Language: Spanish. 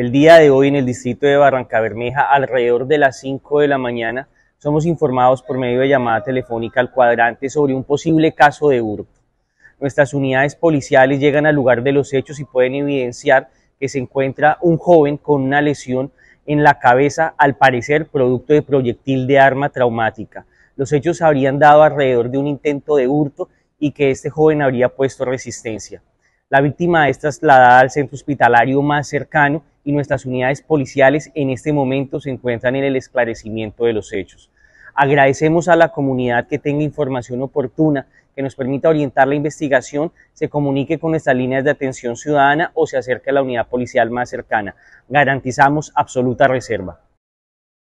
El día de hoy en el distrito de Barranca Bermeja, alrededor de las 5 de la mañana, somos informados por medio de llamada telefónica al cuadrante sobre un posible caso de hurto. Nuestras unidades policiales llegan al lugar de los hechos y pueden evidenciar que se encuentra un joven con una lesión en la cabeza, al parecer producto de proyectil de arma traumática. Los hechos habrían dado alrededor de un intento de hurto y que este joven habría puesto resistencia. La víctima es trasladada al centro hospitalario más cercano nuestras unidades policiales en este momento se encuentran en el esclarecimiento de los hechos. Agradecemos a la comunidad que tenga información oportuna que nos permita orientar la investigación, se comunique con nuestras líneas de atención ciudadana o se acerque a la unidad policial más cercana. Garantizamos absoluta reserva.